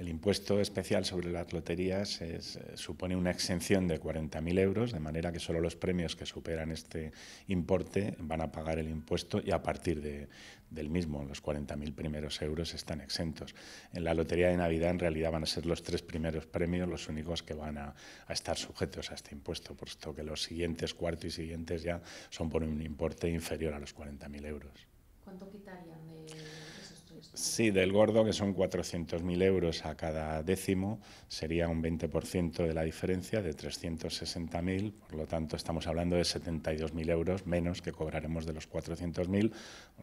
El impuesto especial sobre las loterías es, eh, supone una exención de 40.000 euros, de manera que solo los premios que superan este importe van a pagar el impuesto y a partir del mismo los 40.000 primeros euros están exentos. En la lotería de Navidad en realidad van a ser los tres primeros premios los únicos que van a, estar sujetos a este impuesto, puesto que los siguientes, cuarto y siguientes ya son por un importe inferior a los 40.000 euros. ¿Cuánto quitarían de Sí, del gordo, que son 400.000 euros a cada décimo, sería un 20% de la diferencia, de 360.000, por lo tanto estamos hablando de 72.000 euros menos que cobraremos de los 400.000,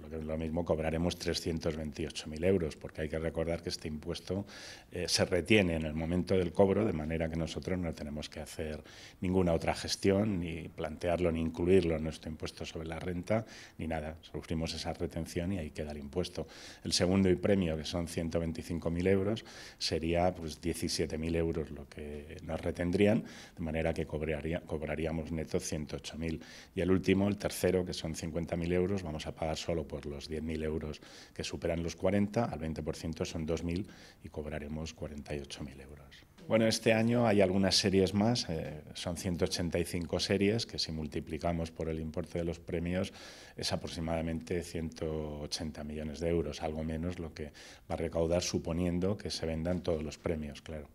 lo que es lo mismo, cobraremos 328.000 euros, porque hay que recordar que este impuesto eh, se retiene en el momento del cobro, de manera que nosotros no tenemos que hacer ninguna otra gestión, ni plantearlo, ni incluirlo en nuestro impuesto sobre la renta, ni nada, sufrimos esa retención y ahí queda el impuesto. El segundo y premio, que son 125.000 euros, sería pues, 17.000 euros lo que nos retendrían, de manera que cobraríamos neto 108.000. Y el último, el tercero, que son 50.000 euros, vamos a pagar solo por los 10.000 euros que superan los 40, al 20% son 2.000 y cobraremos 48.000 euros. Bueno, este año hay algunas series más, eh, son 185 series, que si multiplicamos por el importe de los premios es aproximadamente 180 millones de euros, algo menos lo que va a recaudar suponiendo que se vendan todos los premios, claro.